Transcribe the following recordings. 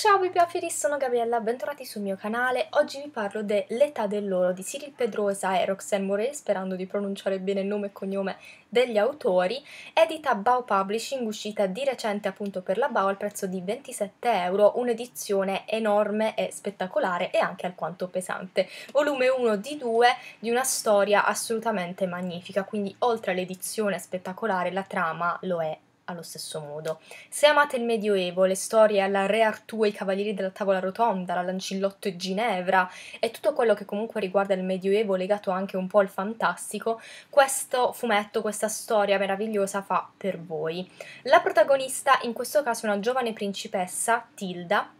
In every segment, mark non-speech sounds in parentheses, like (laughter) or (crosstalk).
Ciao Bipiaferi, sono Gabriella, bentornati sul mio canale. Oggi vi parlo dell'età dell'oro di Cyril Pedrosa e Roxanne Morel, sperando di pronunciare bene il nome e cognome degli autori, edita Bao Publishing, uscita di recente appunto per la Bao al prezzo di 27 euro, un'edizione enorme e spettacolare e anche alquanto pesante. Volume 1 di 2 di una storia assolutamente magnifica, quindi oltre all'edizione spettacolare la trama lo è allo stesso modo. Se amate il Medioevo, le storie alla Re Artù e i Cavalieri della Tavola Rotonda, la Lancillotto e Ginevra e tutto quello che comunque riguarda il Medioevo legato anche un po' al fantastico, questo fumetto, questa storia meravigliosa fa per voi. La protagonista in questo caso è una giovane principessa, Tilda,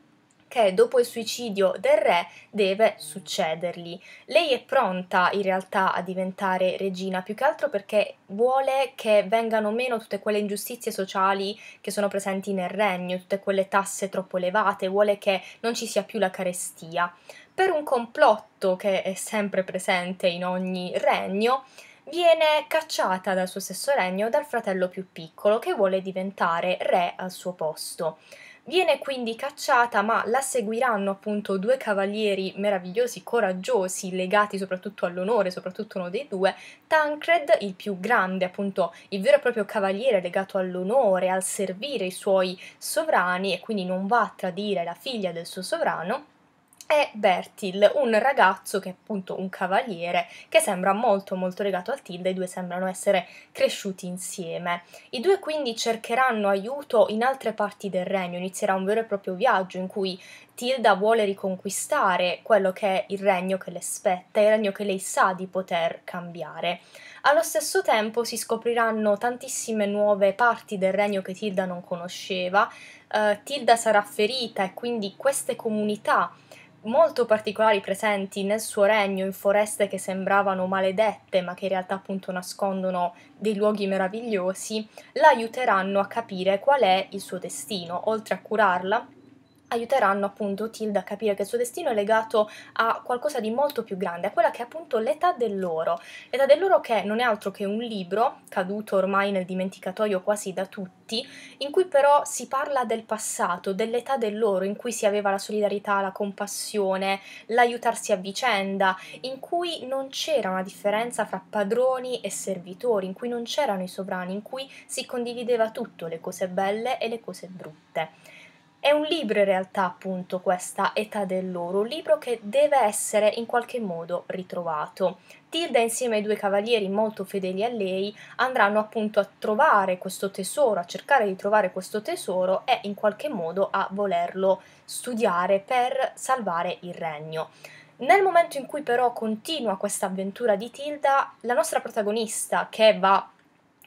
che dopo il suicidio del re deve succedergli. Lei è pronta in realtà a diventare regina, più che altro perché vuole che vengano meno tutte quelle ingiustizie sociali che sono presenti nel regno, tutte quelle tasse troppo elevate, vuole che non ci sia più la carestia. Per un complotto che è sempre presente in ogni regno, viene cacciata dal suo stesso regno dal fratello più piccolo che vuole diventare re al suo posto. Viene quindi cacciata, ma la seguiranno appunto due cavalieri meravigliosi, coraggiosi, legati soprattutto all'onore, soprattutto uno dei due, Tancred, il più grande, appunto il vero e proprio cavaliere legato all'onore, al servire i suoi sovrani e quindi non va a tradire la figlia del suo sovrano, è Bertil, un ragazzo che è appunto un cavaliere che sembra molto molto legato al Tilda, i due sembrano essere cresciuti insieme. I due quindi cercheranno aiuto in altre parti del regno, inizierà un vero e proprio viaggio in cui Tilda vuole riconquistare quello che è il regno che le spetta, il regno che lei sa di poter cambiare. Allo stesso tempo si scopriranno tantissime nuove parti del regno che Tilda non conosceva, uh, Tilda sarà ferita e quindi queste comunità molto particolari presenti nel suo regno, in foreste che sembravano maledette ma che in realtà appunto nascondono dei luoghi meravigliosi, la aiuteranno a capire qual è il suo destino, oltre a curarla aiuteranno appunto Tilda a capire che il suo destino è legato a qualcosa di molto più grande, a quella che è appunto l'età dell'oro. L'età dell'oro che non è altro che un libro, caduto ormai nel dimenticatoio quasi da tutti, in cui però si parla del passato, dell'età dell'oro, in cui si aveva la solidarietà, la compassione, l'aiutarsi a vicenda, in cui non c'era una differenza fra padroni e servitori, in cui non c'erano i sovrani, in cui si condivideva tutto, le cose belle e le cose brutte. È un libro in realtà appunto questa Età dell'oro, un libro che deve essere in qualche modo ritrovato. Tilda insieme ai due cavalieri molto fedeli a lei andranno appunto a trovare questo tesoro, a cercare di trovare questo tesoro e in qualche modo a volerlo studiare per salvare il regno. Nel momento in cui però continua questa avventura di Tilda, la nostra protagonista che va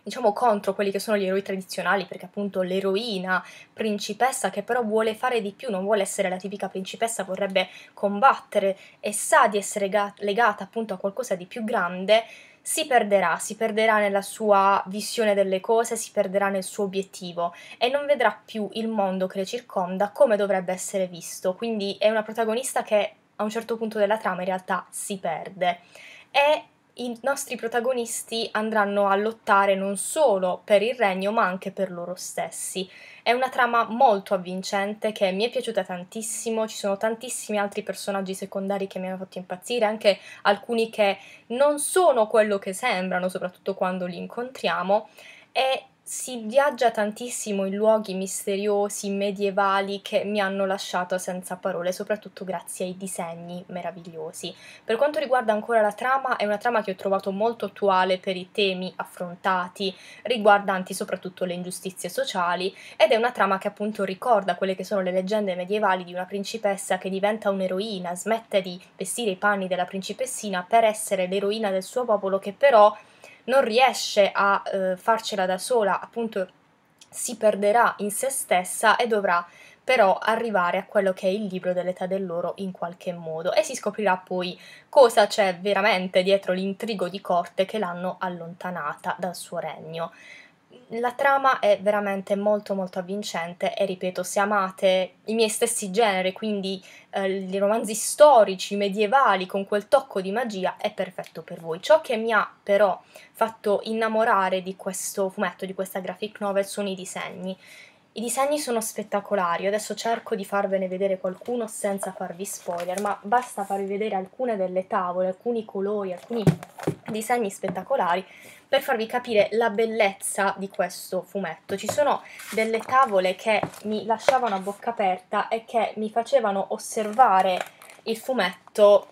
diciamo contro quelli che sono gli eroi tradizionali, perché appunto l'eroina principessa che però vuole fare di più, non vuole essere la tipica principessa, vorrebbe combattere e sa di essere ga- legata appunto a qualcosa di più grande, si perderà, si perderà nella sua visione delle cose, si perderà nel suo obiettivo e non vedrà più il mondo che le circonda come dovrebbe essere visto. Quindi è una protagonista che a un certo punto della trama in realtà si perde. E i nostri protagonisti andranno a lottare non solo per il regno ma anche per loro stessi. È una trama molto avvincente che mi è piaciuta tantissimo, ci sono tantissimi altri personaggi secondari che mi hanno fatto impazzire, anche alcuni che non sono quello che sembrano, soprattutto quando li incontriamo, e si viaggia tantissimo in luoghi misteriosi, medievali, che mi hanno lasciato senza parole, soprattutto grazie ai disegni meravigliosi. Per quanto riguarda ancora la trama, è una trama che ho trovato molto attuale per i temi affrontati, riguardanti soprattutto le ingiustizie sociali, ed è una trama che appunto ricorda quelle che sono le leggende medievali di una principessa che diventa un'eroina, smette di vestire i panni della principessina per essere l'eroina del suo popolo che però non riesce a eh, farcela da sola, appunto si perderà in se stessa e dovrà però arrivare a quello che è il libro dell'età dell'oro in qualche modo e si scoprirà poi cosa c'è veramente dietro l'intrigo di corte che l'hanno allontanata dal suo regno la trama è veramente molto molto avvincente e ripeto, se amate i miei stessi generi, quindi eh, i romanzi storici, medievali, con quel tocco di magia, è perfetto per voi. Ciò che mi ha però fatto innamorare di questo fumetto, di questa graphic novel, sono i disegni. I disegni sono spettacolari, adesso cerco di farvene vedere qualcuno senza farvi spoiler, ma basta farvi vedere alcune delle tavole, alcuni colori, alcuni disegni spettacolari per farvi capire la bellezza di questo fumetto. Ci sono delle tavole che mi lasciavano a bocca aperta e che mi facevano osservare il fumetto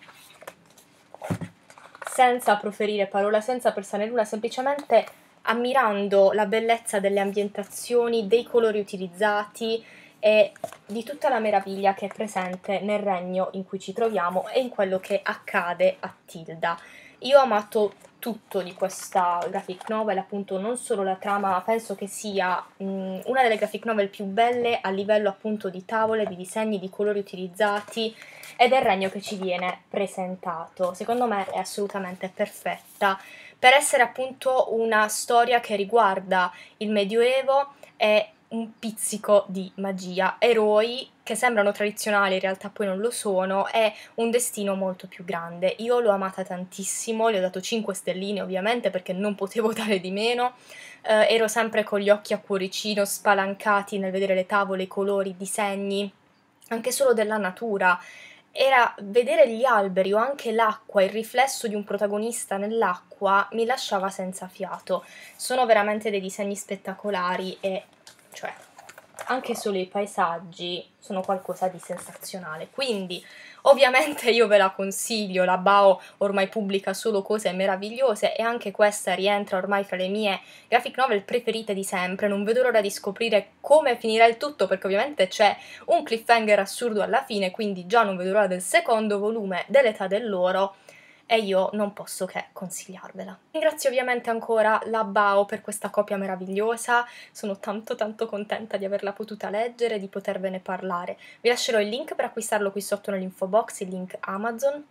senza proferire parola, senza pensare nulla, semplicemente ammirando la bellezza delle ambientazioni, dei colori utilizzati e di tutta la meraviglia che è presente nel regno in cui ci troviamo e in quello che accade a Tilda. Io ho amato tutto di questa graphic novel, appunto non solo la trama, ma penso che sia mh, una delle graphic novel più belle a livello appunto di tavole, di disegni, di colori utilizzati e del regno che ci viene presentato. Secondo me è assolutamente perfetta per essere appunto una storia che riguarda il Medioevo e un pizzico di magia, eroi che sembrano tradizionali in realtà poi non lo sono, è un destino molto più grande. Io l'ho amata tantissimo, le ho dato 5 stelline ovviamente perché non potevo (laughs) dare di meno, eh, ero sempre con gli occhi a cuoricino spalancati nel vedere le tavole, i colori, i disegni, anche solo della natura era vedere gli alberi o anche l'acqua, il riflesso di un protagonista nell'acqua mi lasciava senza fiato. Sono veramente dei disegni spettacolari e cioè anche solo i paesaggi sono qualcosa di sensazionale. Quindi, ovviamente io ve la consiglio, la Bao ormai pubblica solo cose meravigliose e anche questa rientra ormai fra le mie graphic novel preferite di sempre. Non vedo l'ora di scoprire come finirà il tutto perché ovviamente c'è un cliffhanger assurdo alla fine, quindi già non vedo l'ora del secondo volume dell'età dell'oro e io non posso che consigliarvela. Ringrazio ovviamente ancora la Bao per questa copia meravigliosa, sono tanto tanto contenta di averla potuta leggere e di potervene parlare. Vi lascerò il link per acquistarlo qui sotto nell'info box, il link Amazon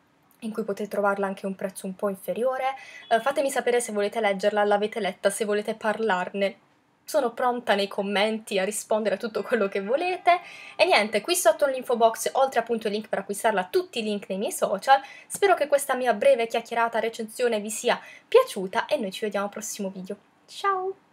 in cui potete trovarla anche a un prezzo un po' inferiore. Eh, fatemi sapere se volete leggerla, l'avete letta, se volete parlarne sono pronta nei commenti a rispondere a tutto quello che volete. E niente, qui sotto nell'info box, oltre appunto il link per acquistarla, tutti i link nei miei social. Spero che questa mia breve chiacchierata recensione vi sia piaciuta e noi ci vediamo al prossimo video. Ciao!